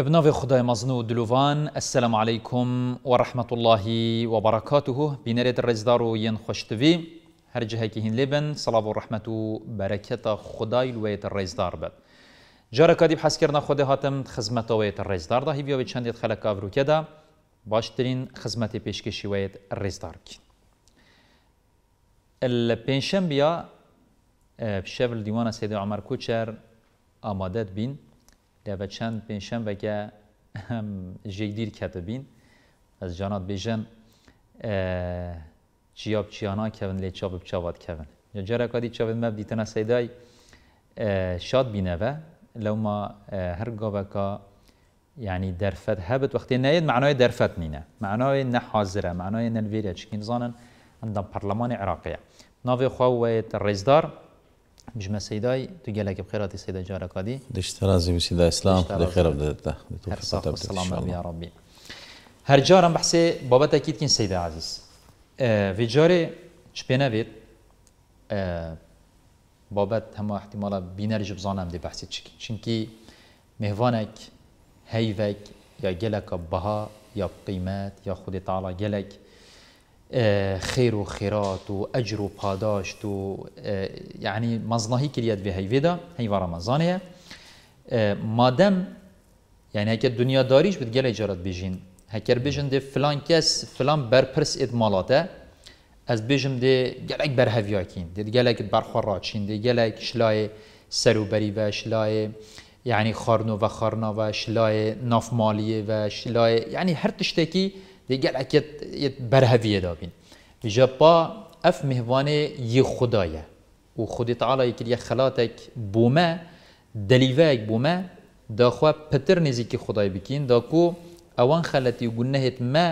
ابنافی خدای مزنو دلوان السلام عليكم ورحمة الله وبركاته برکاته بینرد رزدارو ین خوشتوی هر جهه که هین لبن صلاب و رحمت و برکت خدای لویت رزدار بد جاره کادی بحث کرنا خود هاتم خزمت ویت رزدار داهی بیا به چندیت خلق کاورو که دا باشترین خزمت پیشکشی ویت رزدار کن الپنشم بیا اه، شبل دیوان عمر کوچر آمادت بین لە بە چەند پێنجشەمبەکە ئەم ژێگیر کەتەبین ئەس جانات بێژەن چیاب چیانا کەون لێ چا بچوات کەون جارەکاتی چاون مەب دیتەنە سەدای شاد بینەوە لەوما هەر گاوەکە یعنی دەرفەت هەبت وەختی نەیەن معنای دەرفەت نینە معنای نەحازرە معنای نەنوێرە چکین زانن ئەندام پەرلەمانی عراقەیە ناوێ خوا وێت ڕێزدار بجمه سيداي تجلك بخيراتي سيدا جارة قادي دش ترازي بسيدا إسلام بخير بدتا بتوفيق والسلامة يا ربي هر جارة بحسي بابا تأكيد كين سيدة عزيز آه، في جاري شبينا بيت آه، بابا تهم احتمالا بينار بزانم دي بحسي تشكي چنكي مهوانك هيفك يا جلك بها يا قيمات يا خود تعالى جلك خیر و خیرات و اجر و پاداش و یعنی که کلیت به هیویدا هیوا رمضانه مادم یعنی هکر دنیا داریش بید گل اجارت بیجین هکر بیجن ده فلان کس فلان برپرس اد مالاته از بیجم ده گله اک برهویاکین، ده اک برخور راچین، ده اک شلای سروبری و شلای یعنی خارنو و خارنا و شلای مالیه و شلای یعنی هر تشتکی دیگر اکیت یه برهویه دابین جبا اف مهوانه ی خدایه و خودی تعالی یکی یه خلاتک بومه دلیوه یک بومه دا خوا پتر نزیکی خدای بکین دا کو اوان خلاتی و گنهت ما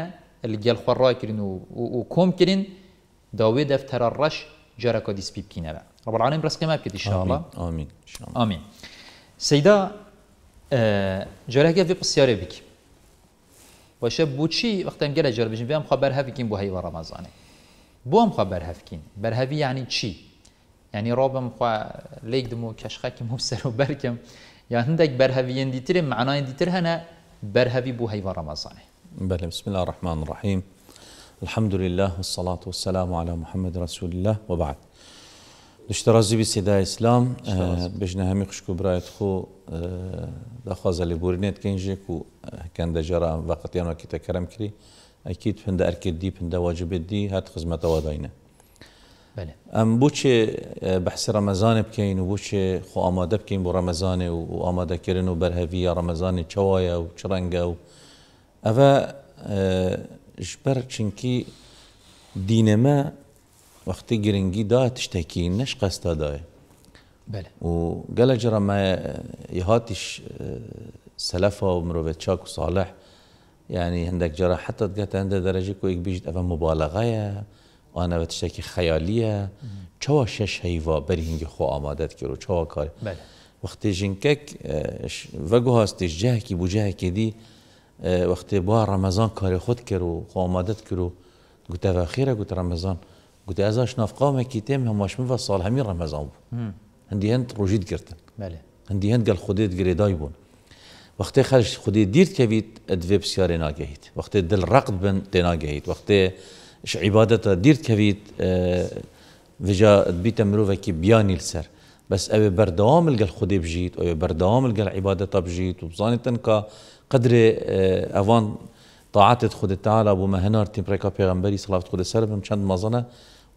الگل خوا را کرین و, و, و کم کرین داوی دفتر رش جارکا دیسپی بکینه با رب العالمین برس ما بکید انشاءالله آمین آمین, آمین. سیدا اه، جارکا وی پسیاره بکی وشب بوشي وقتا نقرا جرب بجن ام خبر هفكين بو هي رمضان ام خبر هفكين برهفي يعني شي يعني رابم خوا ليك دمو كشخاكي مو سر وبركم يعني عندك برهفيين ديتر معناه تر هنا برهفي بو هي رمضان بله بسم الله الرحمن الرحيم الحمد لله والصلاة والسلام على محمد رسول الله وبعد دشترازی بی صدای اسلام بجنه همی خشکو برایت خو آه، دخوازه لبورینت کنجه آه، کو کند جرا وقتیان وکی تکرم کری اكيد بند اركدي واجب واجبدي هات خدمه داینه بله ام بوچه آه، بحث رمضان و وبوچه خو آماده بکین بو رمضان و آماده كرن و برهوية رمضان چوايا و چرنگا و اوه جبر چنكي دينما وقتی گرنگی دا تشتکی نش قصد داره. بله و گله جرا ما یهاتش سلفا و مروت چاک و صالح یعنی هندک جرا حتی دقت هند درجه کو یک بیشت مبالغه آن و تشتکی خیالیه چوا شش هیوا بری هنگی خو آمادت کرو چوا کار بله وقتی جنکک وگو هستش جه کی بو جه کی دی وقتی با رمضان کار خود کرو خو آمادت کرو گوته و خیره گوته رمضان قلت ازان شناف قامه كي تيم هم واش من فصال همين رمضان بو هندي هند روجيت كرتن بله هندي هند قال خديت قري دايبون وقت خرج خديت ديرت كبيت ادفيب سياري ناجهيت وقت دل رقد بن تناجهيت وقت عبادته ديرت كبيت آه، فيجا بيتا مروفا كي بياني لسر بس أبي بردوام لقى الخدي بجيت او بردوام لقى العبادة بجيت وبزاني تنكا قدر افون آه، طاعات خد تعالى أبو مهنار تمريكا بيغمبري صلاة خد السلام من شند مزنة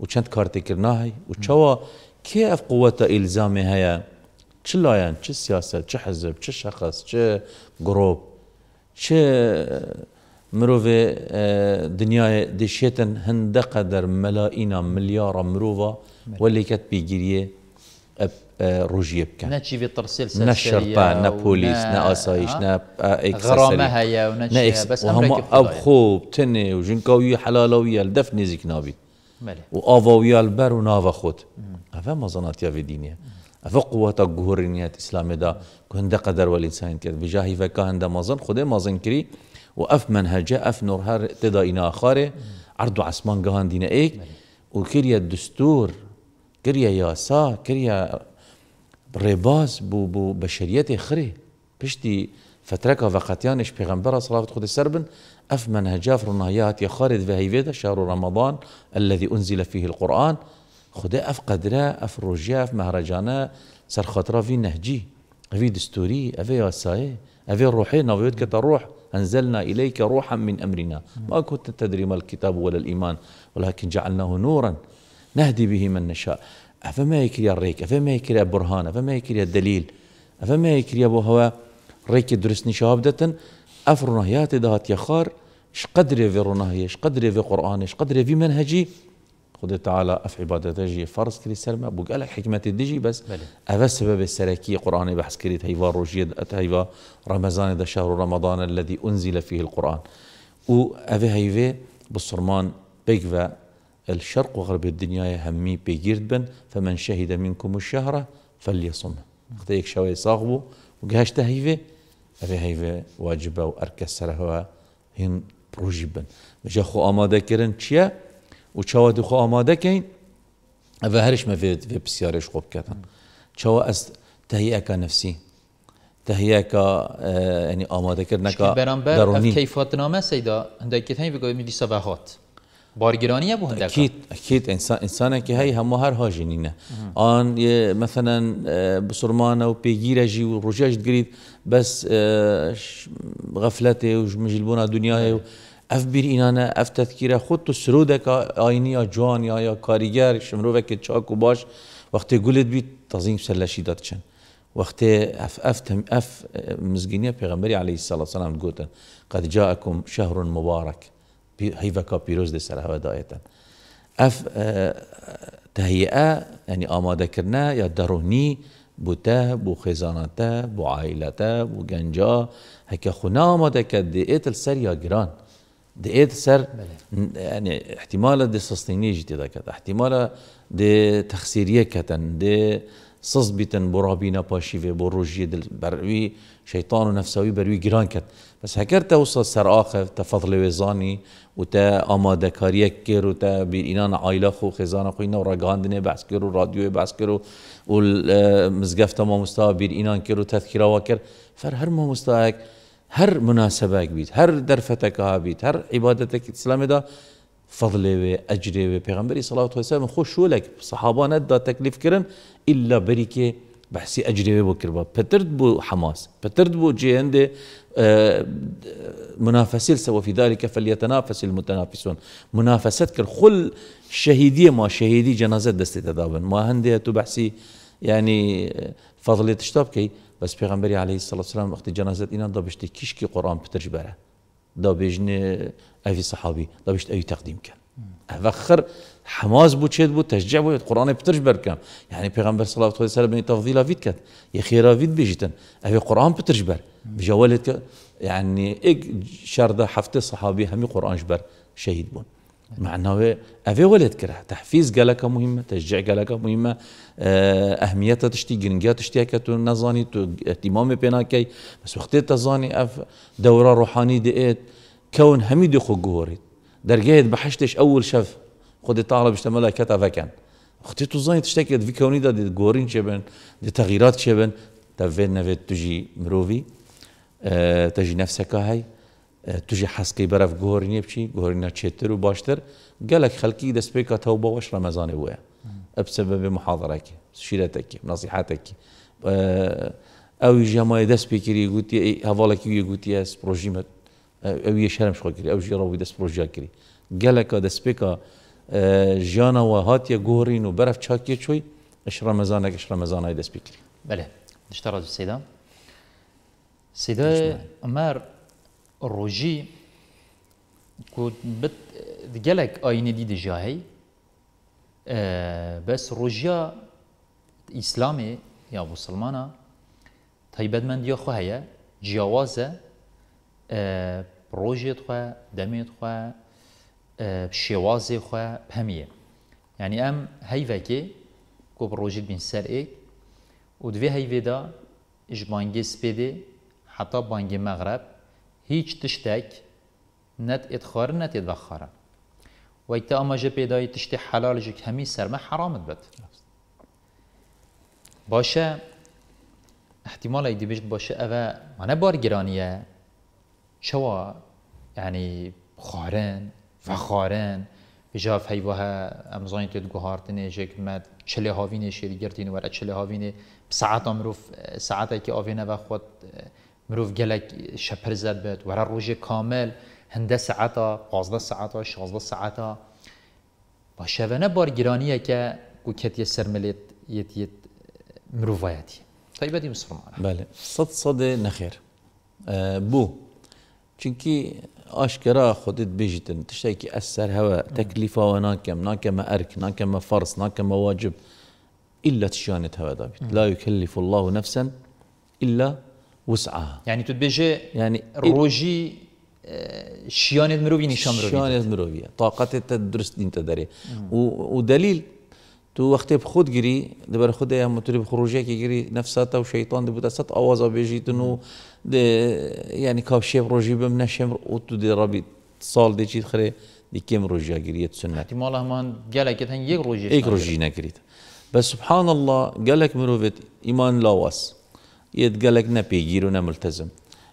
و كارتي كرناهي وشوا كيف و إلزامي هيا اف قوت سياسه هیا چه لاین چه سیاست چه حزب چه شخص چه جروب چه اه، مروفي اه، دنیای دشیتن هنده قدر ملاينا مليار مروفا واللي كت بيجيريه روجيه بكان نا تشيفي ترسيل سلسليه نا الشرطه نا بوليس نا اسايش نا اكس غرامه هيا ونا بس امريكا وهم ابخو تني وجنكاوي حلالاويه الدفن زيكنابي و آواوی البر و ناو خود اوه مزانات و دینیه اوه قوات گهورینیت اسلام دا که قدر و الانسان کرد و جاهی فکا هنده مازن خود مازن کری و اف منهجه اف هر تدا اینا آخاره عرض و عصمان گهان دینه ایک و کریا دستور کریا یاسا کریا رباز بو بو بشریت خری پشتی فترکا وقتیانش پیغمبر صلوات خود سربن أفمن هجافر نهيات في هيفيدا شهر رمضان الذي أنزل فيه القرآن خدا أف قدرة أف رجاف مهرجانا سر خطرة في نهجي أفي دستوري أفي اساي أفي روحي نوفيت كتروح أنزلنا إليك روحا من أمرنا ما كنت تدري ما الكتاب ولا الإيمان ولكن جعلناه نورا نهدي به من نشاء أفما يكري الريك أفما يكري برهان أفما يكري الدليل أفما يكري أبو هوا ريك درسني شهادة افرنهيات دهات يخار اش قدري في رناهي اش قدري في قرآن اش قدري في منهجي خد تعالى اف عبادة تجي فرض كري سلمة بوك لك حكمة تجي بس هذا سبب السلكي قرآن بحث كريت هيفا روجية هيفا رمضان ده شهر رمضان الذي انزل فيه القرآن و هذا هيفا بالصرمان بيكفا الشرق وغرب الدنيا همي بيجيرد بن فمن شهد منكم الشهرة فليصمه خديك شوي صاغبو وقهاش تهيفي ئەبێ هەیوێ واجبە و ئەرکە سەرهەوە هین پروژی بن بژە خۆ ئامادەکردن چییە و چاوە دخۆ ئامادەکەین ئەە هەرش مەوێت پرسیارش خۆ بکەن چاوە ئەست تهیەکە نفسی تهیەکە ئەنی اه، ئامادەکردنەکە بەرامبەر کەیفاتنامە سەیدا هەندێکت هەین بگوی میلیسە بەهات. بو بهندكا أكيد أكيد إنسان إنسانا كي هاي هم هر هاجينينا آن مثلا اه، پیگیر جی و ورجاج گرید بس اه، غفلته ومجلبونا و اف بیر اینانه اف تذکیره خود تو سرودک آینی یا جوان یا یا کاریگر شمرو که چاک و باش وقتی گلت بی تظیم سلشی داد چن وقتی اف اف اف اه، مزگینی پیغمبری علیه السلام گوتن قد جاءكم شهر مبارک هیوکا پیروز دي سرها دایتن اف آه، تهیئه یعنی يعني آماده کردن یا درونی بوته بو خزانته بو عائلته بو گنجا هکه خونا آماده کرد دیت سر یا گران دیت سر يعني احتمال دي سستینی جدیده کرد احتمال دي تخسيريه كتن دي صصبتن برابينا باشي في بروجي روژی دل بروی شیطان بروي نفسوی بروی گران بس هكر توصل سر آخر تفضل وزاني وتا أما تا كير وتا کر و عائله خو خزانه خو اینا رگاندنه بحث کر و رادیو بحث کر و ما مستوى بین اینان کر و فر هر ما مستوى هر مناسبه بيت هر درفتك ها بيت هر عبادتك اسلام دا فضل و اجر و پیغمبر صلی الله علیه و سلم خوش شولك صحابانه دا تکلیف کرن الا بریکه بحثی اجر و بکر با پترد بو حماس پترد بو جهنده آه، منافسي سوى في ذلك فليتنافس المتنافسون منافستك الخل شهيدية ما شهيدي جنازة دست تدابن ما هندية تبحسي يعني يعني فضلية كي بس پیغمبري عليه الصلاة والسلام وقت جنازة إنا دا كشكي قرآن بترج بره أي صحابي دابشت أي تقديم كان أفخر حماس بو چید بو تشجع بو قرآن پترش برکم یعنی پیغمبر صلی الله علیه و سلم بنی تفضیل افید کرد یا خیر افید بیجیتن اوی قرآن پترش بر بجوالت یعنی اگ شرده هفته صحابی همی قرآن بر شهید بون معناه أفي ولد كره تحفيز قالك مهمة تشجيع قالك مهمة أهمية تشتي جرنجات تشتي تو نزانی تو اهتمام بيناكي بس وقتی تزانی أف دورة روحانية دقيت كون هميدي خو جوري درجات بحشتش أول شف خودی طالب اشتمال کتا وکن وقتی تو زنی تشتکی دوی کونی دا دی گورین چه بن دی تغییرات چه بن تا وین نوید تجی مرووی اه، تجی که هی اه، تجي حسقي برف غورني بشي غورنا و باشتر گلک خلكي دست بيكا توبه وش رمضان اب سبب محاضره هو بسبب محاضرتك شيرتك نصيحتك او دست دس بيكري قلت هذولك يو قلت يس بروجيمت او يشرم شغل كري او جي روي دس بروجيا كري قالك دست بيكا ژیان و هاتیە گۆڕین و بەرەف چاکیە چۆی ئەش ڕەمەزانێک ش ڕەمەزانای دەستپیکری بەێ دشتا ڕاز سیدا سیدا ئەمار ڕۆژی gelek aynî dî dijahey bes rojiya İslamê ya musulmana taybetmendiya xwe heye ciyawaz e rojê xwe demê xwe شوازه خواه پمیه یعنی ام هیوه که که رژید بین سر ای او دوی هیوه دا اش بانگی سپیده حتا بانگی مغرب هیچ تشتک نت ادخاره نت ادخاره و ایتا اما جا تشت حلال جک که همی سرمه حرامت بد باشه احتمال ایدی بشت باشه اوه منه چه شوا یعنی خارن فخارن وخارن بجا فيوها امزاين تو دگهارت جك مد چله هایی شری گرتین ور چله هایی ن ساعت امروف ساعتی که آوینه و خود مروف گلک شپر زد بود ور روز کامل هنده ساعتا 15 ساعتا 16 ساعتا با شونه بار گرانیه که کوکت سرملت یت یت مروفایتی طيب هذه مسلمان بله صد صد نخير آه بو چونکی اشكرا خدت بيجتن تشتكي اثر هوا تكلفه وناكم ناكم ارك ناكم فرص ناكم واجب الا تشانت هوا دابت لا يكلف الله نفسا الا وسعها يعني تدبيجي يعني روجي آه، شيانة مروفي نشان مروفي شيانت مروفي طاقة تدرس دين تدري ودليل تو وقتی خود گری دبر خود هم تو بخروجی که گری نفسات و شیطان دبوده سات آواز بیجید نو یعنی کابشی روزی بم نشم و تو دی رابی سال دیجید خره دیکیم روزی گریت سنت. احتمال همان که تن یک روزی. یک روزی نگرید. بس سبحان الله گلک مروفت ایمان لاواس یه گلک نپیگیر و نملتزم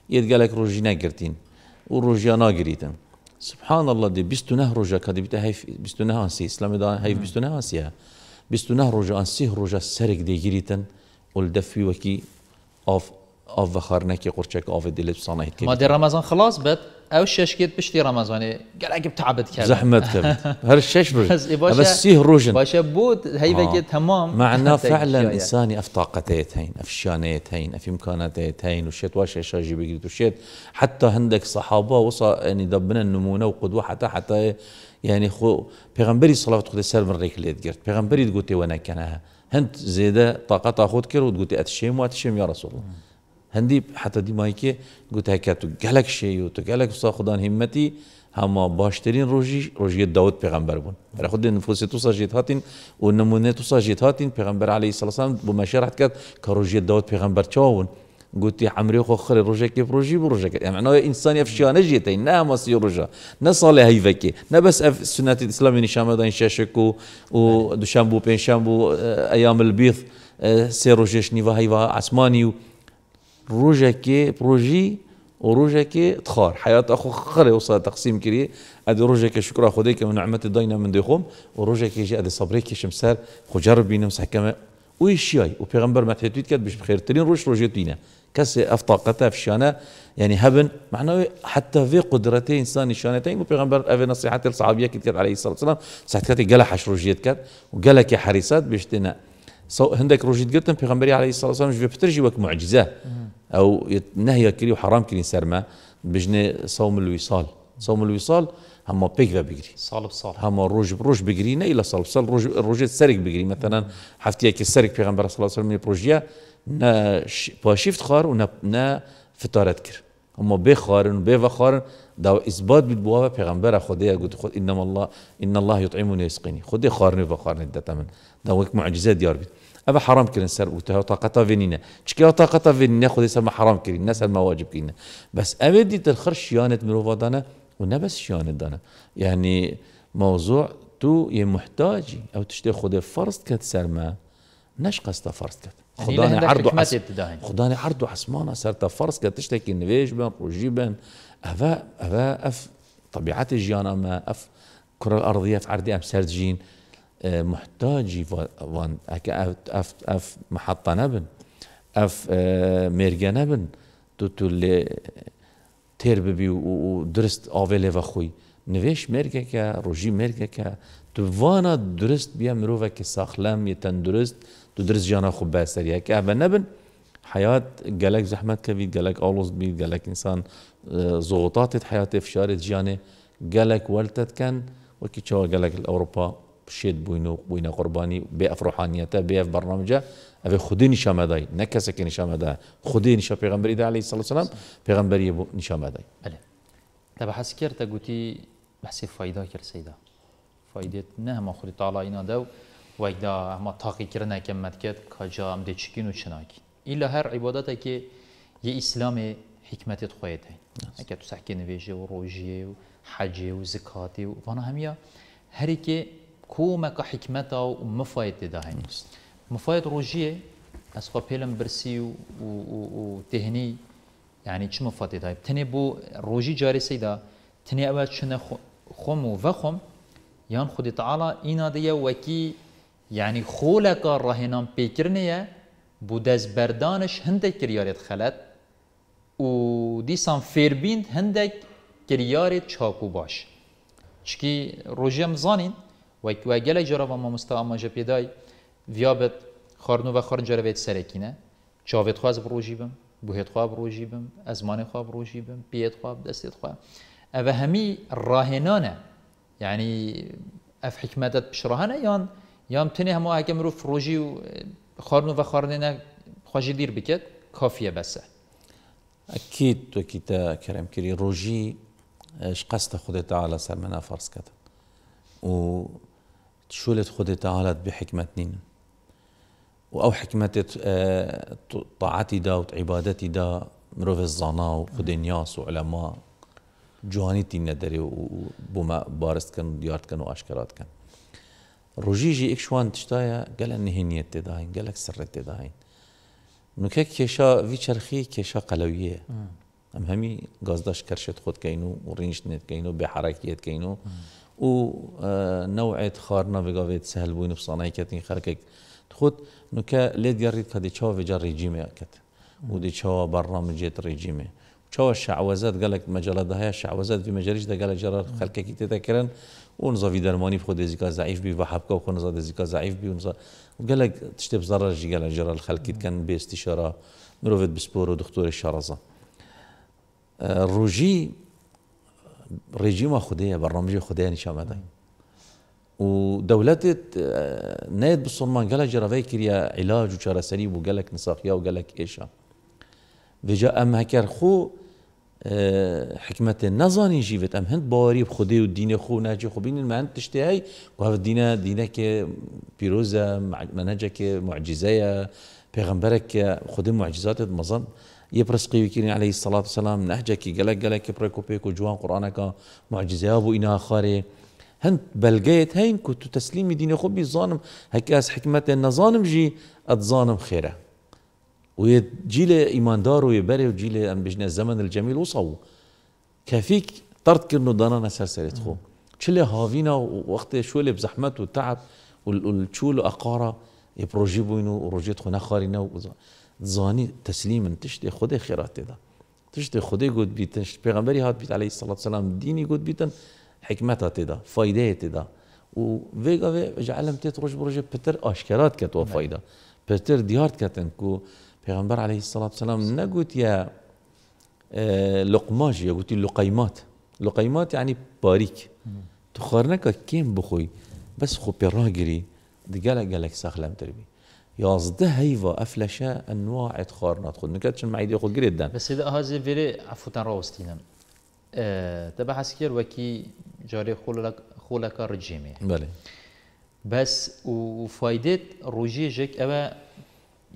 یه گلک روزی نگرتین و روزی نگریدم سبحان الله دي بيستو نهرجا كدي بتا هيف بيستو نهانسي اسلام دا هيف بيستو نهانسيها بستنه و سه ڕۆژە سرق دي جريتن سەرێک دەیگیریتەن آف و که قرچک آف دلت بسانه هیت ما در رمضان خلاص بد او شش کیت پشتی رمضانی گلگ تعبت کرد زحمت کرد هر شش روز بس سيه روجن باشا بود هي آه. تمام معنا فعلا انسان اف طاقتيت هين اف شانيت هین اف امكاناتيت هين وشيت واش شاجي بقيت وشيت حتى عندك صحابه وصل يعني دبنا و وقدوه حتى حتى يعني خو پیغمبری صلوات خود سر من ریک لید گرت پیغمبری دگوتی و نکنه هند زیده طاقت خود کرد و دگوتی اتشیم و اتشیم یا رسول الله هندی حتی هەندی که گوته که تو گلک شێ و تو گەلک سا خوددان هیمەتی هەما باشترین روزی روزی داوود پیغمبر بون بوون خود نفوس تو ساژێت هاتین و نمونه تو ساژێت هاتین پێغمبەر علیه سەسان بۆ مەشێڕات کرد کە ڕۆژیە داوت پێغمبەر چاون گوتی عمری خو روزه خەر ڕۆژێکی ڕۆژی بۆ ڕژەکە ئەمانەوە ئینسانی ئەفشیانە ژێتی نه ڕژە نە ساڵی نه نە بەس ئەف سنەتی ئسلامی نیشامەدان شەشک و و دوشان بوو پێنجشان بوو ئەیام البیخ سێ ڕۆژێش نیوە هەیوا عسمانی و روجكي بروجي وروجك تخار حياة أخو خري وصل تقسيم كري أدي روجك شكرا خديك ونعمة داينا من ديخوم وروجك يجي أدي صبريك شمسار خجرب بينا مسحكمة ويش جاي وبيغمبر ما تحتويت كد بش بخير ترين روش روجتينا كس أفطاقتها في شانا يعني هبن معناه حتى في قدرته إنسان شانتين وبيغمبر أفي نصيحة الصحابية كتكت عليه الصلاة والسلام ساعت كاتي قال حش روجيت كت وقال يا حريسات بيشتنا هندك روجيت قلتن بيغمبري عليه الصلاة والسلام مش بترجي وك معجزة او نهي كري وحرام كري سرما بجنا صوم الوصال صوم الوصال هما بيك بجري صال بصال هما روج بروج بجري نا الى صال صال روج روج سرق بجري مثلا حفتي كي سرق في غنبر صلى الله عليه وسلم بروجيا نا باشيفت خار ونا نا فطارت كر هما بخارن بخارن دا اثبات في پیغمبر خدا قلت خود انما الله ان الله يطعمني ويسقيني خدا خارني بخارن دتمن دا وك معجزه بيت أبا حرام كرين سر وتها طاقتا فينينا تشكي طاقة فينينا خذ يسمى حرام كرين ناس ما واجب كرين بس امدي تلخر شيانة من وفادانا ونبس شيانة دانا يعني موضوع تو يا محتاجي او تشتي خذ فرض كت ما نش قصد فرض كت يعني خداني عرضو عس... خداني عرضو عسمانه سرت فرض كت تشتكي نفيج بن روجي بن افا افا اف طبيعه الجيانا ما اف كره الارضيه في عردي ام جين محتاجی وان اف اف محطه نبن اف مرگه آه، نبن تو تو تر ببی و درست آوله و خوی نویش مرگه که روژی مرگه که تو وانا درست بیا و که ساخلم یه درست تو درست جانا خوب بسریه که اول نبن حياة جالك زحمة كبيد جالك أولوز بيد جالك إنسان آه، ضغوطات حياة في شارة جالك والتت كان وكي جالك اوروبا شید بوین و بوین قربانی به افروحانیت به اف برنامجه اف خودی نشان مدای نه کسی که نشان مدای خودی نشان پیغمبر ایده علیه صلی الله پیغمبری بو نشان مدای بله تبع حس کرد گویی بحث فایده کرد سیدا فایده نه ما خودی تعالی اینا دو و ایدا ما تاقی کردن که مدکت کجا هم دچکین و چناکی ایلا هر عبادتی که یه اسلام حکمت خواهد هی اگه تو سحکی نویجه و روژیه و حجه و زکاتی و وانا همیا هر که كوما كحكمتا ومفايت داهم نعم. مفايت روجية اسخو بيلم برسي و و و تهني يعني چه مفايت داهم تني بو روجي جاري سيدا تني اوا چنه خوم و وخم يان خود تعالى اينا دي وكي يعني خولك الرهنان بيكرنيه بو دز بردانش هندك كرياريت خلت و ديسان فيربيند هندك كرياريت شاكو باش چكي روجي مزانين وەک وای گەلە جەرەوە مامۆستا ئاماژە پێدای ڤیابێت خواردن و خۆرن جەرەوێت سەرەکینە چاوێت خواز بڕۆژی بم بهێت خوا بڕۆژی بم ئەزمانی خوا بڕۆژی بم پێت خوا دەستێت خوا ئەوە همی راهنانه یعنی ئەف حکمەتت پیشڕهانە یان یام تنێ هەموو ئاکە مرۆ فروجی و خارنو و خواردێنە خواجی دیر بکت کافیه بسه کافیە بەسە ئەکییت تۆکی تە کەرەمکردی ڕۆژی قەستە خودێت تا لەسەر منە فەرسکەتن و شولت خدي تعالت بحكمتنين وأو حكمت آه، طاعتي دا وعبادتي دا مروف الزانا وخدي نياس وعلماء جواني تين ندري وبما بارست كان ديارت كان وأشكرات كان روجيجي شوان تشتايا قال ان هنيت تداين قال لك سرت تداين نكك كيشا في شرخي كيشا قلويه ام همي قصداش كرشت خود كينو ورينش نت كينو بحركيت كينو او آه، نوع خارنا وگاوید سهل بوین بصانه کتین خرک خود نکه لید گرید که دیچا و جر رژیمه اکت و دیچا برنامجیت رژیمه چاو الشعوذات قالك مجال ده الشعوذات في مجاليش ده قال جرى خلقك كي تذكرن ونزا في درماني بخود زيكا و بي وحبكا وخون زاد ضعیف بی بي ونزا وقال لك تشتب ضرر جي قال جرى بی كان باستشاره بسپور بسبور ودكتور الشرزه الروجي رژیما خودیه برنامه خودیه نشان بدهیم و دولت به اه، بسرمان گله جراوی کریا علاج و سری و گلک نساخیا و گلک ایشا جا ام هکر خو حكمة اه، نزانی جيفت ام هند خودی و دین خو ناجي خو بين ما انت تشتهي وهذا الدين دينك بيروزا منهجك معجزية بيغمبرك خودی معجزات مظن يبرسقي وكيرين عليه الصلاة والسلام نهجك کی قلق گلک کی پرکو پیکو جوان قرآن معجزه ابو إنا خاري هند بلقيت هين كنت تسليمي ديني خبي ظانم هكاس حكمته ان ظانم جي اتظانم خيره ويجيل ايمان دار ويبري وجيل ان بجنا الزمن الجميل وصو كافيك طرد كرنو دانا سرسرت خو تشلي هافينا وقت شو اللي بزحمت والتعب والشول اقاره يبروجيبوينو وروجيت خو نخارينا زانی تسلیم تشت خود خیرات ده تشت خود گود بیتن پیغمبری هات بیت علیه الصلاة والسلام دینی گود بیتن حکمت هات ده فایده هات ده و ویگا وی جعلم تیت روش بروش پتر آشکرات کت و فایده پتر دیارت کتن کو پیغمبر علیه الصلاة والسلام نگوت یا اه، لقماج یا گوتی لقیمات لقیمات یعنی باریک تو خارنکا کم بخوی بس خوب راه گیری دیگه گلک سخلم تر بی يازده هيفا افلشه انواع اتخار نات نكتش نکرد دي معیدی جريدا بس اذا هازی فيري عفوتن روستينا آه، تبع حسكير وكي جاري خولك خولك رجيمي بلي بس وفايدة جيك أبا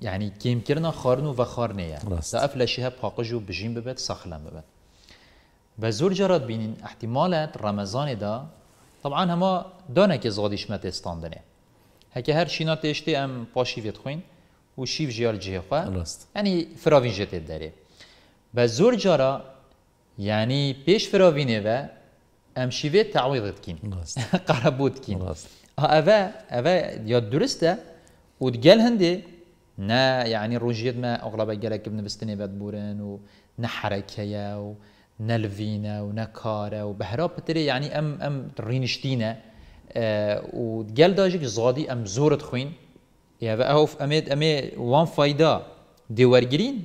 يعني كيم كرنا خارنو وخارنية دا أفلاشيها باقجو بجيم ببت سخلا ببت بزور جرات بينين احتمالات رمضان دا طبعا هما دانا كي زغاديش ما تستاندنه هكا هر شينا تيشتي ام باشي فيت خوين وشيف جيار جي خو يعني فراوين جيت داري بزور جارا يعني بيش فراوين و ام شيف تعويض كين قربوت كين اوا اوا يا درست و تقال هندي نا يعني روجيت ما اغلب قالك ابن بستني بات بورن و نحركيا و نلفينا ونكارا وبهراب تري يعني ام ام رينشتينا آه، و گەل داژێکی زادی ئەم يا خوین یاە ئەو ئەمێت ئەمێ وان فایدا دێوەرگرین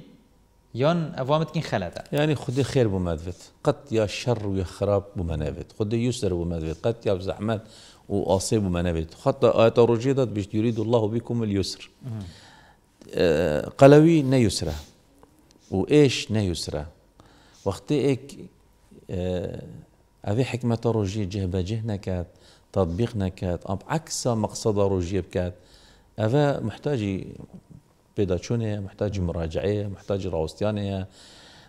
یان ئەوامتکن خەلەتە یعنی خودی خێر بوومەدوێت قد یا شر و خراپ بوومەنەوێت خودی یوسەر بوومەدوێت قد یا زەحمەت و ئاسێ بوومەنەوێت خەتە ئاەتە ڕۆژێدات بشتیرید الله و بیکم یوسر آه، قەلەوی نەیوسرە و ئێش نەیوسرە وەختی ئێک آه، ئەوێ حکمەتە ڕۆژی جێبەجێ نەکات تطبيق نکرد اب عکس مقصد رو بكات کرد محتاج محتاجی پیدا چونه محتاج مراجعه محتاج راستیانه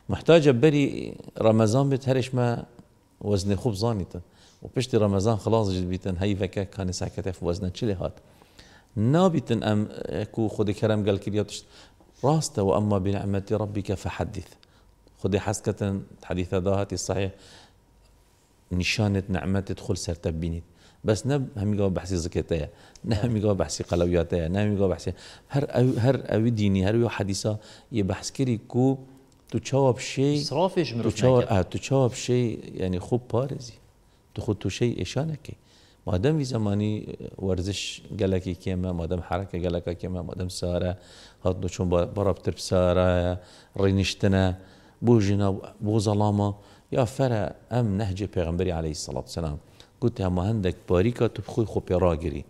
محتاج بری رمضان بیت هرش ما وزن خوب زانیتن و پشت رمضان خلاص جد بیتن هی وکه کانی سکت اف وزن چلی هات نابیتن ام کو خود کرم گل کریاتش راست و اما بنعمت ربك فحدث خود حسکتن حدیث داهتی صحیح نشانت نعمت تدخل سر تبینید بس نب هم همیگاه بحثی زکته نه همیگاه بحثی قلویاته نه همیگاه بحثی هر او هر او دینی هر او حدیثا یه بحث کری کو تو چاپ شی صرافش تو چاپ آه، تو چاپ شی یعنی خوب پارزی تو خود تو شی اشانه مادام في زماني آه، ورزش قالك كيما مادام حركه قالك كيما مادام ساره هاتنو براب برابتر بساره رينشتنا بو جنا بو ظلامه يا فرا ام نهج پیغمبري عليه الصلاه والسلام قلت هم هندك باريكا تو بخوي خو بيراجري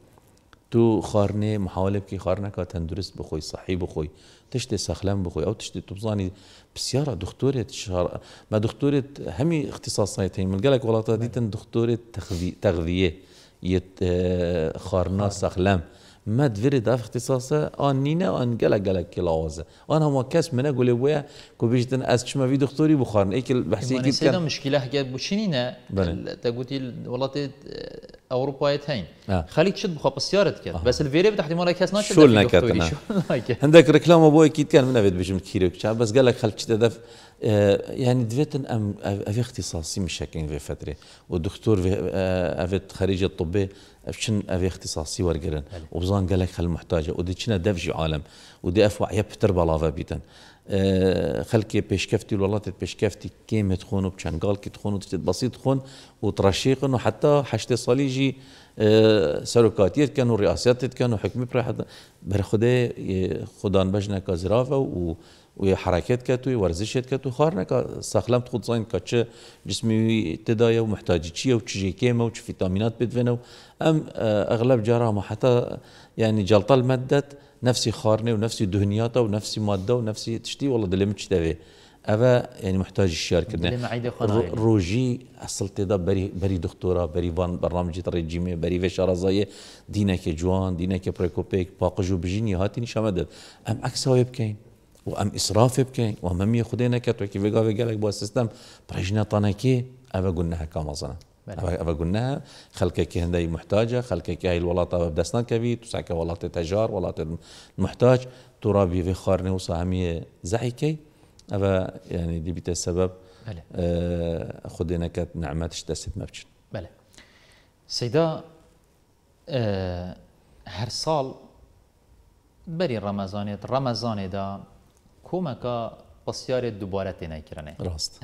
تو خارني محاولة كي خارنا كا تندرس بخوي صحي بخوي تشتي سخلم بخوي او تشتي تبزاني بسيارة دكتورة شهر ما دكتورة همي اختصاصيتين من قالك والله تديتن دكتورة تغذية يت اه، خارنا سخلم ما دفري داف اختصاصه آن نينا آن جلا گلک کلاوازه آن هما كاس من اقول ويا كوبيجتن أس از في دكتوري دکتوری بخارن ایک بحثی كيف كان مشکله مشكلة بوشینینه تا گوتی والله اه، اوروبا هين آه. خليك تشد بخوا بالسيارة كان آه. بس الفيري بتحت مرة كاس ناشد شو لنا كان عندك ركلام ابو اكيد كان من افيد بشم كيلو بس قال لك خلك تدف آه يعني دفيتن ام افي اه، اختصاصي مشاكل في فتره والدكتور في افيد خريج الطبي افشن أبي اختصاصي ورقرن وبزان قال لك خل محتاجه ودي شنا دفج عالم ودي أفوع يبتر بلافا بيتن أه خلكي بيشكفتي والله تتبيشكفتي كيم تخون وبشنقال كي تخون وتتبسيط تخون وترشيقن وحتى حشتي صليجي أه كانوا رئاسيات كانوا حكمي برا حتى برخده خدان بجنا كازرافة و وی اه، حرکت کرد توی ورزش کرد تو خارنا كا سخلم تخوض زين كاتش جسمي تدايا ومحتاج تشيه و چه فیتامینات بدونه و أم آه، أغلب جرامة حتى يعني جلطة مدت نفسي خارني ونفسي دهنياتة ونفسي مادة ونفسي تشتي والله دلمت تشتي أبا يعني محتاج الشارك روجي أصلت دا بري بري دكتورة بري فان برنامج ترجمة بري في شرازية دينك جوان دينك بريكوبيك باقجو بجيني هاتي نشامدد أم أكسا يبكين وأم إسراف بكين وأم أمي خدينا كتوكي في فيغا لك بوا سيستم برجنا طنكي أبا قلنا هكا مصنع اف قلناها خلقك هندي محتاجه خلقك هاي الولاطه بدستان كبير تسعك ولاطه تجار ولاطه محتاج ترابي في خارني وصاهميه زعيكي اف يعني دي بيت السبب بله آه خدينا كات نعمات اشتست مبشن بله سيدا آه هر سال بري رمضان رمضان دا كومكا بسيار دوباره تنكرني راست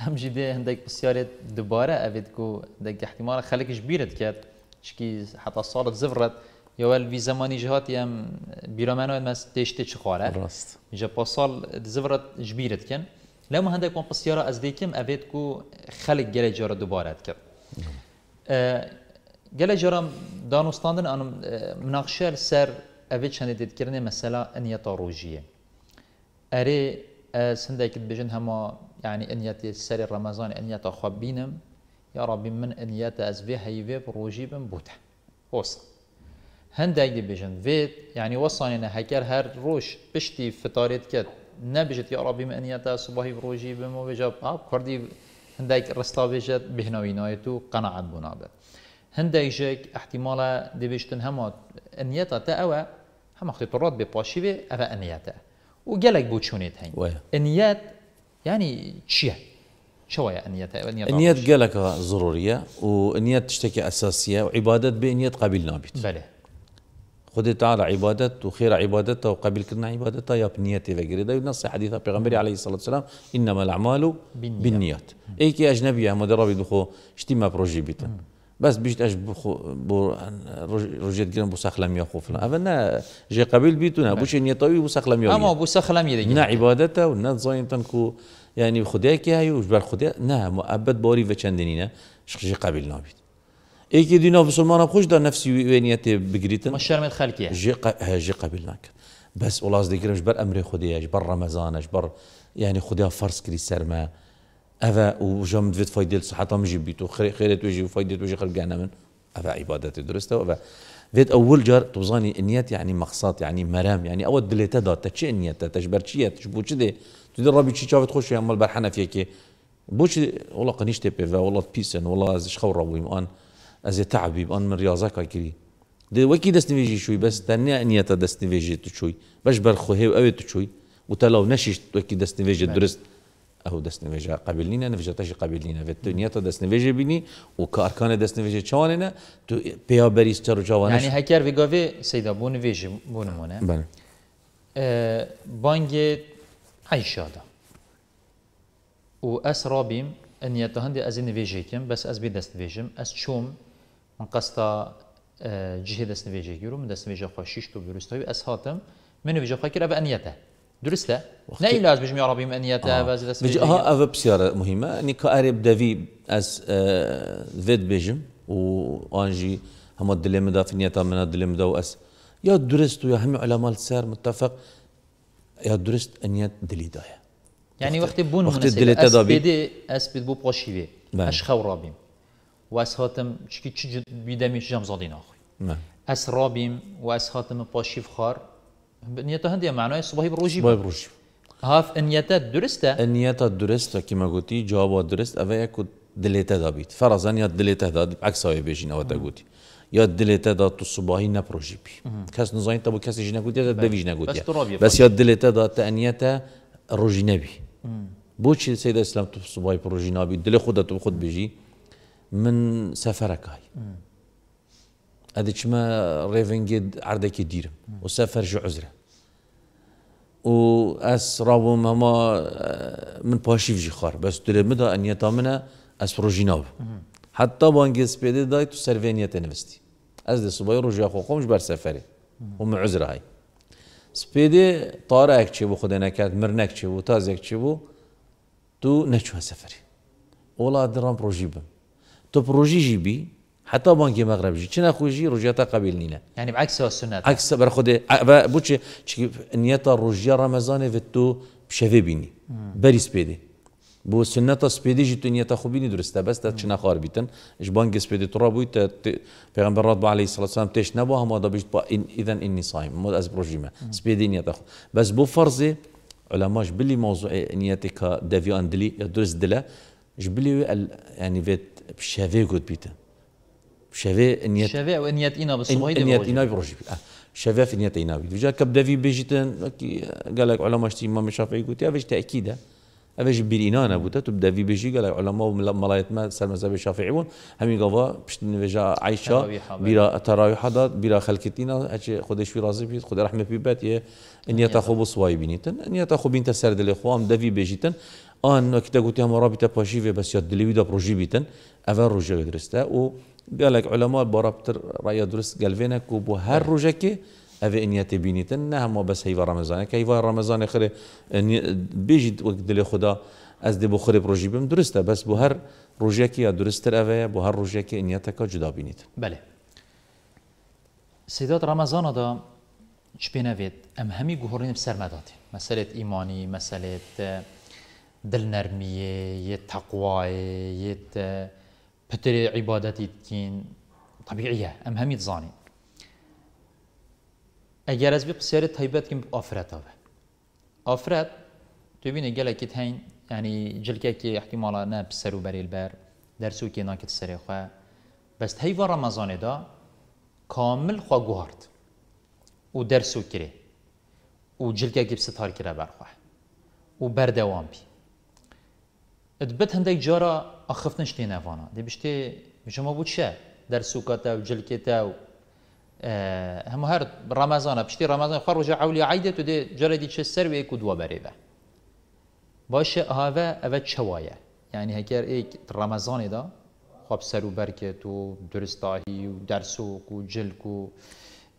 هم جدي هندك بسيارة دوباره أبد كو دك احتمال خلك جبيرت كات شكي حتى صارت زفرت يوال في زماني جهات يم بيرامانو ما تشتي شخوره راست جا باسال زفرت جبيرت كان لما هندك كون بسيارة أزديكم أبد كو خلك جرى جرى دوباره كات اه، جل جرى دانوستاندن أنا اه، مناقشة سر أبد شنو تذكرني مسألة أنية طاروجية أري سندك بجن هما يعني يتي سري رمضان يتا خبينم يا رب من يتا ازبي هيفي بروجيبم بوتا وصل هندك دي بيجن فيت يعني وصلنا أنا هكر هر روش بشتي فطاريت كت نبجت يا ربي من يتا صباحي بروجي بمو بجاب آب كردي هندك رستا بيجت بهنوي نايتو قناعت بنابت هندك جيك احتمالا دي بيجتن هما يتا تأوى هما خطي طرات بباشي بي ان يتا وقالك بوتشونيت هين أنية ینی چییە؟ نیت گەلەکە ضرورە قالك ضرورية شتێکی تشتكي أساسية وعبادة بنيات قبل نابت بله خودی تعالى عبادة وخير عبادة وقبل كنا عبادة يا بنيتي لغيري ده نص حديث بيغمري عليه الصلاه والسلام انما الاعمال بالنيات اي كي اجنبي احمد ربي دخو اشتي ما بروجي بيتن بس بيجت اش بخو بو رجيت جرين بوسخ لم يخوف لا افنا جي قبيل بيتنا نعم. بوش ان يطوي بوسخ لم يخوف اما بوسخ لم يدي نا عبادته ونا زين تنكو يعني خداي كي هاي وش بر خداي نا مؤبد باري وچندنينه جي قبيل نابيت ايكي دينا مسلمان بخوش دا نفسي وينيتي بجريتن مش شرم الخالكي جي جي قبيل ناك بس ولاز ديكرمش بر امر خداي بر رمضانش بر يعني خدي فرس كري سرما أفا وجم دفت فايدل صحتها مجي بيتو خير خير توجي وفايدة توجي خلق جهنم من أفا عبادة درسته أفا فيت أول جار توزاني النيات يعني مقصات يعني مرام يعني أول دليتا دا تشي النيات تشبر شيء تشبو شدي تدير ربي شي شافت خوش يا مال برحنا فيك بوش والله قنيش تبي والله بيسن والله زش خور ربي مؤن أز تعبي مؤن من رياضة كاكري دي وكي فيجي شوي بس تانيا انيتا فيجي تشوي بشبر خوهي وأوي تشوي وتلو نشيش وكي دستنفيجي درست او ئەو دەستنوێژە قبلینە نەژەتەشی قبلینە و تو دست نویج بینی و کارکانە دەستنوێژە نه تو و بری پێیا بەریستە هکر هەکار سیدا سەیدا بۆ نوێژی بله بانگ بانگێ عیشادا و ئەس هندی از از کم بس از بی دست نویجم، از چوم من قەستا دست دەستنوێژێکی و من نویج خوشیش تو دروستەوەی از هاتم من نوێژە خۆکرا بە ئەنیەتە درسته وقت نه لازم بجمع عربي من انيات آه. باز دست بجي ها اف آه، آه، بسياره مهمه اني كاريب دافي از فيد بيجم و انجي هم الدليم دا في نيتا من الدليم دا واس يا درست ويا هم علماء السير متفق يا درست انيات دلي دا يعني وقت بون وقت دلي تا دابي اس بي اس بي بو بروشيفي اش خاو رابي واس هاتم تشكي تشجد بيدامي جام زادين اخوي اس رابي واس هاتم بروشيف خار بنيته هندية معناه صباحي بروجي صباحي بروجي هاف انيتات درسته انيتات درسته كما قلتي جواب درست افا كنت دليته دابيت فرزا يا دليته دا عكس هاي بيجين او قلتي يا دليته دا تو صباحي نبروجي بي كاس نزاين تابو كاس جينا قلت دا ديفيجنا قلتي بس يا دليته دا تانيته روجي نبي بوشي سيد اسلام تو صباحي بروجي نبي دلي خدها تو خود بيجي من سفرك هاي هذا شما ريفنجي عردك يدير وسافر جو عزره و اس رابو ماما آه، من باشيف جي خار بس مدا ان يتامنا اس بروجيناب حتى بانجي سبيدي داي تو سيرفينيا تنفستي از دي صباي روجيا قومش بر سفري هم عزره هاي سبيدي طارك تشي بو خدنا كات مرنك تشي بو تازك تشي بو تو نچوه سفري ولا درام بروجيب تو بروجي جی حتى بانكي مغرب جي چنا خوجي رجيتا قبيل نينا يعني بعكس السنة عكس برخودي خود نيتا رجيا رمضان فيتو بشفي بيني بري بيدي بو سنة سبيدي جي نيتا خو بيني درستا بس تا چنا خار بيتن اش بانك سبيدي ترا بويت پیغمبر رب عليه الصلاه والسلام تيش نبا هما دا بيش با إن اذا اني صايم مو از برجيما سبيدي نيتا خو بس بو فرزي علماش بلي موضوع نيتك دافيو اندلي درست دلا جبلي يعني فيت بشافي قد بيتن شافي نيت شافي ونيت إنا بالصبح نيت إنا بروجي آه. شافي نيت إنا ديجا كبدا في بيجتن قال لك علماء شتي إمام الشافعي قلت يا تاكيد تأكيده بير بيرينا أنا بوتا تبدأ في بيجي قال علماء ملايات ما سال مذهب الشافعي ون همين قفا بشت نفجا عايشة بيرا تراوي حدات بلا خلكتينا هاتش خذ شوي راسي بيت خذ رحمة في بات يه إني تاخو بصواي بينيتن إني تاخو بنت سرد الإخوان دافي بيجيتن آن كتا قلت رابطه مرابطة باشيفي بس يدليوي دا بروجي بيتن أفان رجع درستا و قال لك علماء برابتر رأي درس قال فينا كوبو هر نعم. رجاكي أفي إن يتبينيتن هم بس هيفا رمضان كيفا رمضان إن بيجي وقت دلي خدا از دي بخوري بروجي بم درستا بس بو هر رجاكي يا درستر أفيا بو هر رجاكي إن يتكا جدا بينيتن بله سيدات رمضان دا شبينافيت أم همي بسر بسرمداتي مسألة إيماني مسألة آه، نرمية يتقوى يت بتر عبادتي تكين طبيعية أم همي تزاني اگر از بی طيبات كم أفرات أفرات آفرت آفرت تو بینه گله کت هین یعنی يعني جلکه که احتمالا نه سر و بریل بر درسو که ناکت سر خواه بس هیوا رمضان دا کامل خواه گوهارد و درسو کره و جلکه که بستار کره برخواه و دوام بی ادبت هنده جارا اخفتن شتي نافانا دي بشتي جما بوت شا دار سوكاتا وجلكيتا و آه هم هر رمضان بشتي رمضان خرج عولي عيدت ودي جردي تش سروي كو دوا بريبه باش هذا اوا شوايه يعني هكر ايك رمضان دا خب سرو بركت و درستاهي و درسوك و جلك و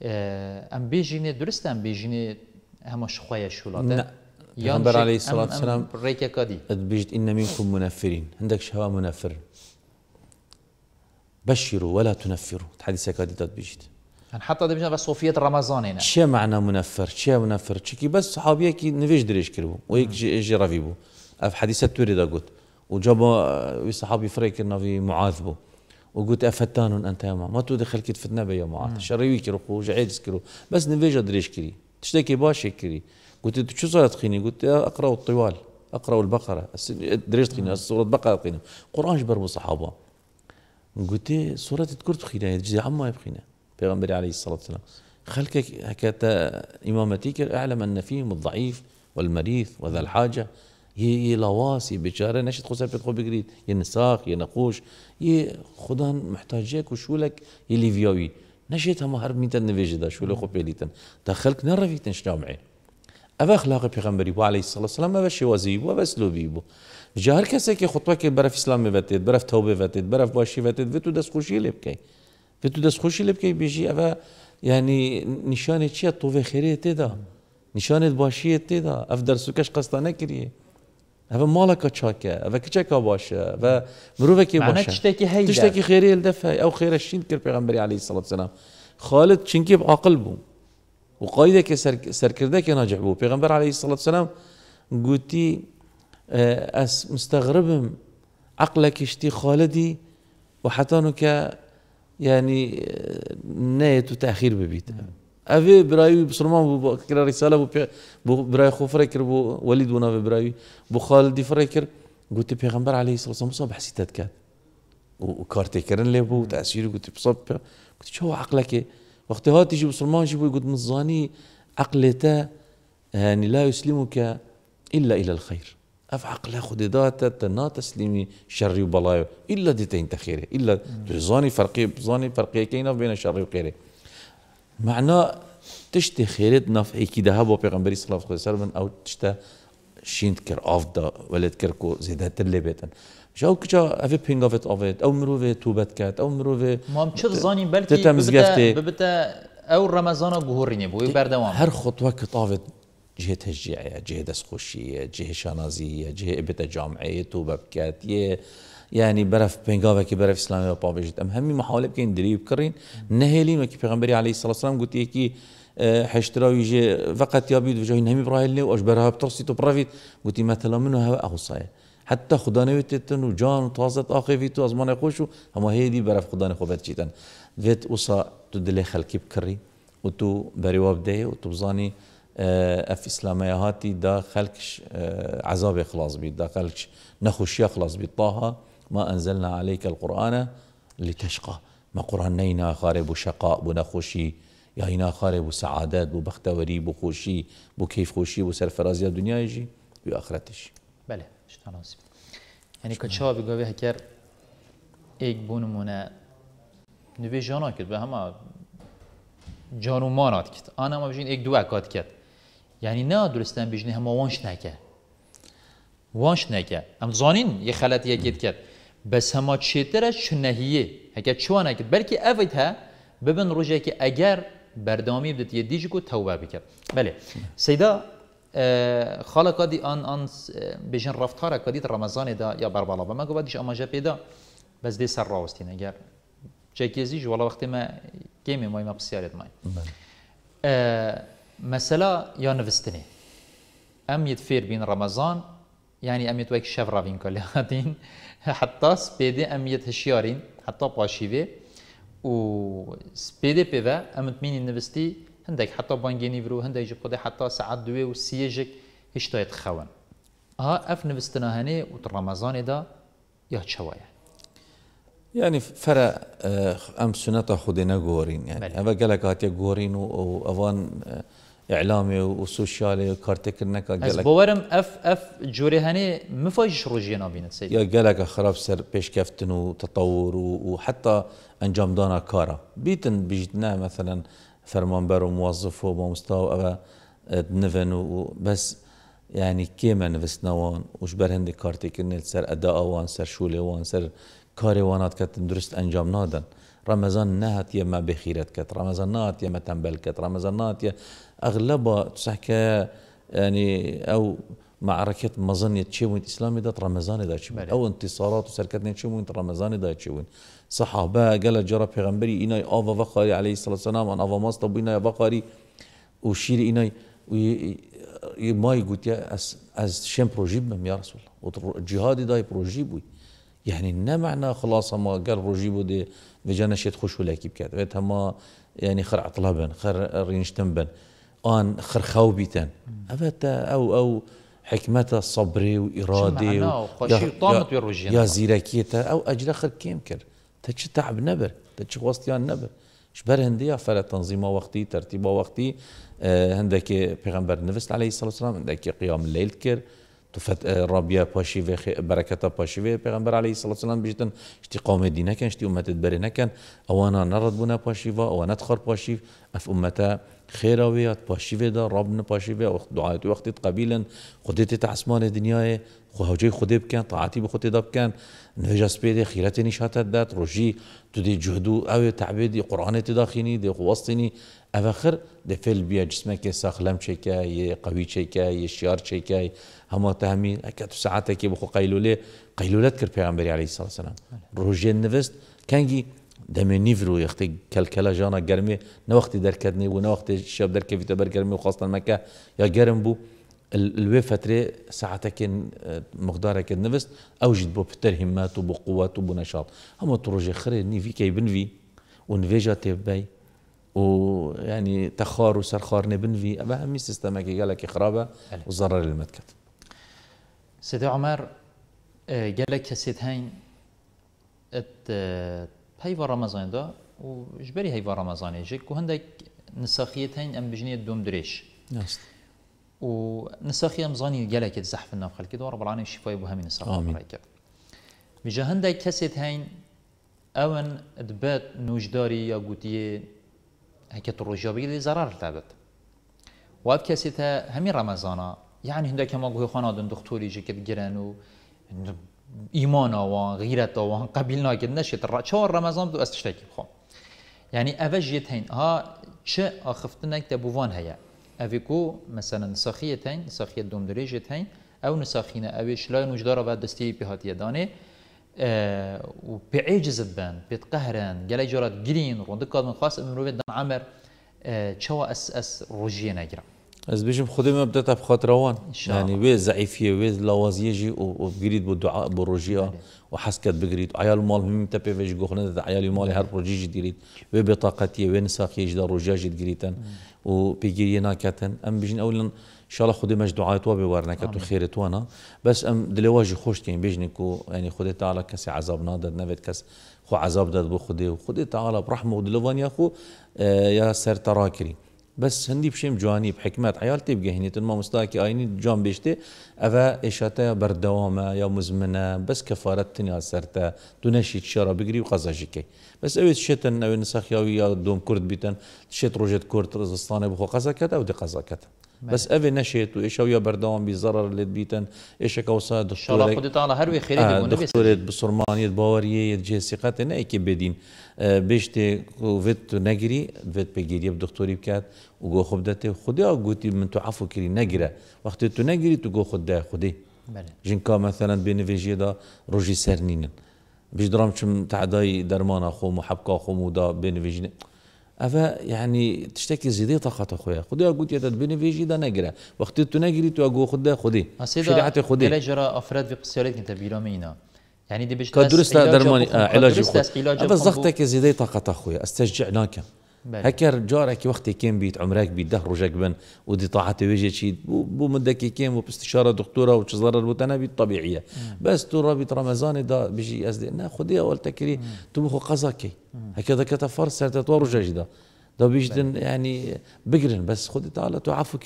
اه، ام بيجيني درست ام بيجيني همش خويا شولاده پیغمبر عليه الصلاة والسلام ریکه کدی ان منكم منفرين عندك شهوة منفر بشروا ولا تنفروا حديث كدی داد بجد يعني حتى ده بس صوفية رمضان هنا شو معنى منفر شو منفر شكي بس صحابيه كي نفيش دريش كربو ويك جي رافيبو اف حديثة توري دا قلت وجابوا صحابي فريك في معاذ بو وقلت افتان انت يا معاذ ما تدخل كي فتنة بيا معاذ شريوي كرو جعيد كيرو بس نفيجا دريش كري تشتكي باشي كري قلت له شو صار تقيني؟ قلت اقرا الطوال اقرا البقره دريش تقيني سوره بقره تقيني قران جبر بالصحابه قلت له سوره تذكر تقيني جزي عما يبقينا پیغمبر عليه الصلاه والسلام خلك هكذا امامتك اعلم ان فيهم الضعيف والمريض وذا الحاجه يي لواسي بيچاره نشت خسر في خو بگرید یه نساق یه نقوش یه خدا محتاجه کشولک یه لیویاوی نشت همه هر ميتا نفيجدا شو لك خو پیلیتن دا خلق نرویتن معي اوه اخلاق پیغمبری بود علیه السلام اوه شوازی بود اوه اسلوبی بود جا هر کسی که خطوه که برف اسلام بوتید برف توبه وتید برف باشی وتید و تو دست خوشی لب کی و تو دست خوشی لب کی بشی اوه یعنی نشان چیه توبه خیره تیدا نشانه باشی تیدا اف سوکش قصد نکریه اوه مالکا چاکه اوه کچکا باشه و مروه که باشه تشتکی هیده تشتکی خیره الدفه او خیره شین کرد پیغمبری علیه السلام خالد چنکی عقل بود وقايدك قاعده که سرکرده بو عليه الصلاة والسلام قوتي اه، اس مستغربم عقلك اشتي خالدي وحتانك يعني اه، نية تأخير ببيت أفي براي بسرمان بو كرا رسالة بو, بو براي خو فريكر بو وليد ونا براي بو خالدي فريكر قلت بيغمبر عليه الصلاة والسلام صبح حسيتات كات وكارتي كرن لي بو تأثير قلت بصب قلت شو عقلك وقت هاتي يجي مسلمان يجيبوا يقول من عقلتا يعني لا يسلمك إلا إلى الخير اف عقله خدي داتا تنا تسليمي شر وبلايا إلا ديتين تخيري إلا زاني فرقي زاني فرقي كينا بين الشر وخيري معناه تشتي خيرت نفعي كي ذهب وبيغمبري صلى الله عليه وسلم أو تشتا شين تكر أفضل ولا تكر كو زيدات اللي بيتن شو كجا أفي بينغ أفيت أفيت او مروه توبت كات او مروه ما بتشد زاني بل بلکی ببتا او رمضان گهورینه بوي بردوام هر خطوه كطافت جهه يا جهه دسخوشيه جهه شنازيه جهه ابتا جامعيه توبه بكاتيه يعني برف كي برف اسلامي وبابجت ام همي محاوله بكين دريب كرين نهيلي وكي پیغمبري عليه الصلاه والسلام قلت يكي حشترا ويجي فقط يا بيد وجهين همي براهل واجبرها بترسيت وبرافيت قلت مثلا منو هوا اخصائي حتی خدا نویتتن و جان و في تو أزمان من خوش و همه هیدی برف خدا نخوبت چیتن ویت اوسا تو دل خلکی بکری و تو بریواب ده و تو بزانی اه، اف اسلامي هاتي دا خلقش اه، عذاب خلاص بيت دا خلقش نخش يخلص بيت طه ما انزلنا عليك القران لتشقى ما قران نينا خارب شقاء بنخشي يا هنا خارب سعادات ببختوري بخوشي بكيف خوشي وسرفرازيا دنيا يجي بآخرتش بله یعنی که چه kaçağı به هکر یک بونمونه bu جان nüve jana همه ve جانو مان آن همه بجین یک دو اکات کرد. یعنی نه درستن بجین همه وانش نکه وانش نکه ام زانین یه خلط یکیت کرد بس همه چیتره نهیه هکر چوان نکت بلکه اوید ها ببین روژه که اگر بردامی بدت یه دیجی که توبه بکرد بله سیدا آه، خالا کادی آن آن آه، بجن رفتار کادی رمضان دا یا بربالا و من اما جا پیدا بس دی سر راستین اگر چکیزی جو والا وقتی ما گیمی مای ما بسیارت مای آه، مثلا یا نوستنی ام یت فیر بین رمضان يعني ام يتوك شفرا بين كل هاتين حتى سبيدي ام يتهشيارين حتى باشيفي و سبيدي بيفا ام تميني نفستي هندێک حتا بانگێنی برو هەندێکی خودی حتا سعات دوێ و سیێژێک هشتایت خەون ئا ئەف نوستنا هەنێ و دا یا چاوایە يعني فرا ام اه، سنتا خودنا غورين يعني هذا قالك هاتي غورين وافان اه، اعلامي وسوشيالي وكارتك انك قالك بورم اف اف جوري هاني ما فايش روجينا بين سيدي يا قالك خراب سر بيش كافتن وتطور وحتى انجام دانا كارا بيتن بيجتنا مثلا فرمانبر و موازف و بۆ مستا يعني كيما اه، نفسنا و بەس یعنی كارتي نوستنەوەوان وش بەر سر کارتێکردنێت سەر ئەدا ئەوان سەر شولێوان سەر کارێوانات کەتن درست ئەنجام نادەن. ڕەمەزان نهاتیە مە بخیرت کەت ڕەمەزان ناتیە مە تنبل کەت ڕەمەزان ناتیە ئەغلە أغلبا تسەکە ینی أو معركة مظنية چێ إسلامي دات دەت دات داچی أو انتصارات و سەرکردنی چ دات ڕەمەزانی صحابه قال جرى پیغمبری اینای آوا عليه الصلاه والسلام ان آوا ماست بو اینای وشير و شیر اینای و مای از از شم پروژیب يا رسول الله الجهاد داي دای يعني نه معنى خلاص ما قال روجيبو دي فجانا شيت خوش ولا كيف كذا ما يعني خر عطلبن خر رينشتنبن آن خر خوبيتن أبتا أو أو حكمته صبري وإرادي و يا, يا, يا زيركيتا أو أجل خر كيم كر تتش تعب نبر تتش وسطيان نبر شبر هندية فلا تنظيمه وقتي ترتيبه وقتي آه، هندك بيغمبر نفس عليه الصلاة والسلام هندك قيام الليل كر تفت آه، ربيا باشي في بركة باشي في بيغمبر عليه الصلاة والسلام بجتن شتي قوم دينا كان شتي أمة تدبرنا كان أوانا نرد بنا باشي أوانا تخر باشي أف أمتا خير پاشیوه دا ربن پاشیوه و دعایت وقتی قبیلا خودت تا عسمان دنیای خو هوجه خود بکن طاعتی به خود بکن نهجس بید خیرت نشات دات رجی تو جهدو او تعبیدی قرآن تداخینی دی خوستنی اواخر ده فل بیا جسمك که ساخلم چکه یه قوی چکه یه شیار چکه همه تهمی اکتو ساعته که بخو قیلوله قیلولت کر پیغمبری علیه السلام رجی نوست کنگی دمي نيفرو يختي كالكلا جانا جرمي نوختي دركدني ونوختي شاب دركفي تبر جرمي وخاصة المكة يا جرم بو الوي فترة ساعتك مقدارك النفس أوجد بو بتر همات وبو قوات وبو نشاط أما تروجي خري نيفي كي بنفي ونفيجا تبي و يعني تخار وسرخار نبنفي أبا همي سيستمك يقالك خرابة وضرر المدكت آه، سيد عمر قالك سيد هين ات هەیوا ڕەمەزاندا و ژبەری هەیوا ڕەمەزانێژێک و هەندێک نسەخیت هەین ئەم بژنێت دوم مزاني و نسەخی ئەم زانی گەلێکت زەحفن ناو خەلکیەوە ڕبڵانی شیفای بۆ هەمی نسەخڕێکە میژە هەندێک کەسێت هەین ئەوەن دبێت نوژداری یا گوتیە هەکە ڕۆژیابی لێ زرار تابێت واب کەسێتە هەمی ڕەمەزانە يعني هەندێک هەمە گوێخوانا دن دکتۆری ژکرد گرن و ایمان ايمانا وغيرتا وقبيلنا كد نشيت الرا شو رمضان بدو بخوام یعنی يعني جیت هین ها چه آخفت شا بوان هیا هيا کو مثلا ساخيت هين ساخيت دوم جیت هین او شلای نساخينا اويش دستی پی بعد دانه آه، و پی أه بین پی بتقهرن گلی جرات گرین روندك من خواست امروه دان عمر چه شو اس اس روجينا جرا از بيجم خدمة مبدأتها بخاطر وان يعني وي زعيفية وي لوازيجي وبقريد بالدعاء حس وحسكت بگرید عيال مال هم تبي فيش قخنا عیال مال هر رجيج ديريد وي بطاقتي وي نساقي جدا رجاج و وبيجينا كاتن ام بيجن اولا ان شاء الله تو دعاء توا و خیر تو توانا بس ام دلواجي خوش كين بيجني كو يعني خدي تعالى كسي عذابنا داد نفت کس خو عذاب داد بو و خود تعالى برحمه ودلوان يا خو يا سر تراكري بس هندی بشیم جوانی بحکمت عیال تیب گهینیت ما مستاکی آینی جان بیشتی اوه اشاتا بردوامه یا مزمنه بس کفارت تنیا سرتا تو نشید شارا بگیری و قضاشی که بس اوید شتن اوید نسخیاوی یا دوم کرد بیتن شت روژت کرد رزستانه بخو قضا کد او دی قضا کد بس افي نشيت وايش ويا بردوان بزرر اللي بيتن ايش كوسا دكتور ان شاء الله هروي خير آه دكتور بسرمان يد باوري يد جي سي قات نيكي بدين آه بيشت كوفيد نجري فيت بيجيري بدكتور بكات وجو خبدته خدي او آه، غوتي من تعفو كري نجرا وقت تو نجري تو جو خدي خدي جنكا مثلا بين فيجي دا روجي سرنين بيش درام شم تعداي درمان اخو محبكا اخو مودا بين فيجي افا يعني تشتكي زيدي طاقة اخويا خدي اقول يا تدبيني في جيدا نجرا وقت تنجري تو اقو خدي خدي شريعتي خدي علاج افراد في قصيرات كنت مينا يعني دي باش كدرس درماني علاج خد افا زغتك زيدي طاقة اخويا استشجع ناكم بلي. هكر جارك وقتی کم بيت عمرك بيت ده رجاك بن ودي دی طاعت ویجی چید بو, بو مدکی کم و باستشاره دکتورا و چه بس تو بيت رمضان دا بيجي أزدي دی خدي اول تكري تو قزاكي هكذا كتفر سرت تو رجاج جدا دا بیجدن يعني بقرن بس خدي تعالى تو كري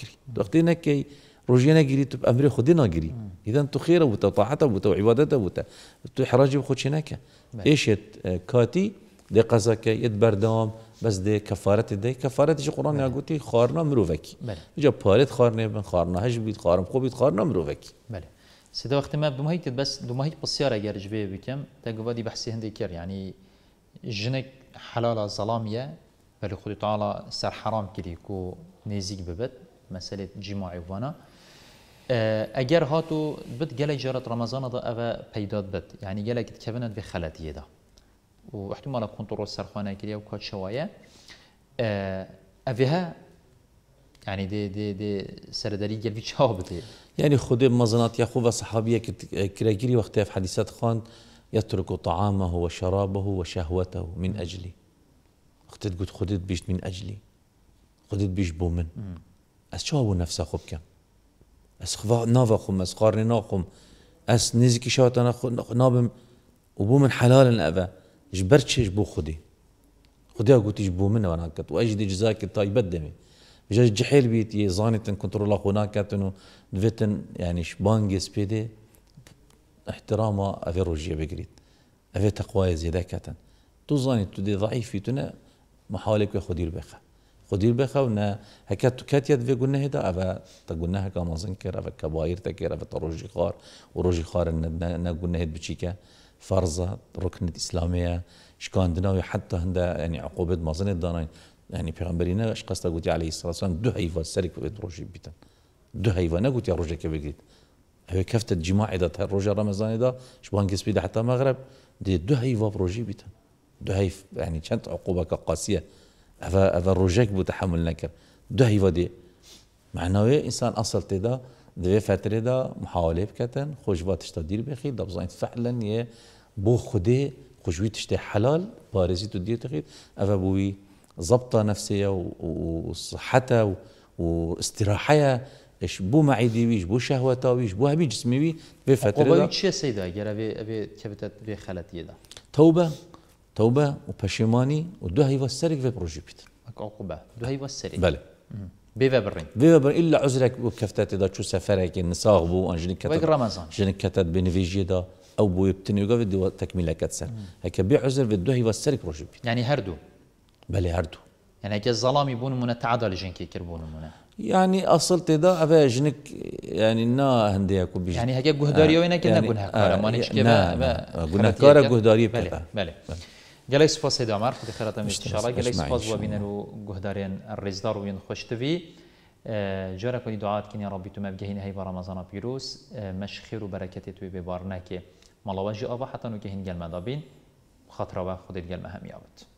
کری كي رجينا روجينا جري تب امري خدينا جري اذا تو خيره وتو طاعته وتو عبادته وتو تو حراجي بخوتشناك ايش آه، كاتي دي قزاكي يد بردام بس ده كفارة ده كفارة شو قرآن نگوتی خارنا مروفکی بله اینجا پارت خارنه من خارنا هش بيت خارم خوب بید خارنا مروفکی بله سيدا وقت ما بمهيك كد بس دمهيك بسيارة جارج جبه بكم تقوادي بحسي هندي كير يعني جنك حلال ظلامية بل خود تعالى سر حرام كري كو نزيك ببت مسألة جماع وانا اه، اگر هاتو بد گلك جارت رمضان دا اوه پیداد بت يعني کبند به بخلطية ده و احتمالا کنترل سرخانه کلیه وكات کات شوایه اه، اوها يعني دي دي دي سرداري قلبي شابته يعني خود مزنات يا خوفا صحابيه كراجيري وقتها في حديثات خان يترك طعامه وشرابه وشهوته من اجلي وقت قلت خدت بيش من اجلي خدت بيش بومن اس شابو نفسه خوب كم اس خفا نافخم اس قارني ناخم اس نزكي شاطنا نابم وبومن حلالا ابا جبر چیش بو خدي خودی گوتیش بو من وانا كت واجد جزاك جزاک تایبت دمی بجاش بيت بیت یه كنترول اخونا كاتنو دفتن يعني دویتن یعنی شبانگ سپیده احتراما بقريت افي تقوى زيادة كاتن تو کتن تو دي تدي ضعيف تنا محاولك خدي البخا خدي البخا ونا هكا كات يد في قلنا هدا افا تقولنا هكا مازنكر افا كباير تكير افا تروجي خار وروجي خار نا قلنا هد بشيكا فرزة ركن الإسلامية دناوي حتى هندا يعني عقوبات ما زنت دانين يعني پیغمبرینه اش قصد عليه الصلاة والسلام دو هيفا سرک في روشی بيتا دو حیوان نگوتی روشه که بگید هو كفت الجماع دا روجا رمضان دا شبان كسبي دا حتى مغرب دي دو هيفا بروجي بيتا دو هيف يعني كانت عقوبة قاسية هذا هذا روجاك بتحمل نكر دو هيفا دي معناه انسان اصل تدا دوی فتره دا محاوله بکتن خوشوا تشتا دیر بخید دبزاین فعلا یه بو خوده خوشوی تشتا حلال بارزی تو دیر تخید او بوی ضبطة نفسية وصحتها واستراحتها اش بو معيدي ويش بو شهوة ويش بو هبي جسمي وي بفتره قبل شي سيدا غير ابي ابي كبتت بي خلت يدا توبه توبه و ودو هي وسرك في بروجي بيت عقوبه دو هي وسرك بله بيفا برين بيفا برين الا عذرك وكفتات اذا شو سفرك ان صاغبو ان جنك كتت رمضان جنك كتت بنفيجي دا او بو يبتني يوغا بدي تكمله كتسر هيك بي عذر بدو هي وسرك روجب يعني هردو بلي هردو يعني هيك الظلام يبون من تعادل جنك يكربون من يعني اصل تدا ابا جنك يعني نا هندي اكو بيجي يعني هيك جهداري آه، وينك كنا يعني قلنا آه، كارا مانيش كبا قلنا كارا جهداري بلي, بلي. گەلەی سپاسی دامار خی خێرەتەمیشتشاڵی جلای سپاس بۆ بینەر و گوهدارێن ڕێزدار و وێن خۆشتوی جۆرە دعات کنی ربی تو مەبگەهین نهی بر رمضان پیروز مەش خێر و برکتی توی ببار نکه بێبار ناکێ حتی ئەوە حتان و گەهین گەلمەدابین و خودت گەلمە هەمیاوت.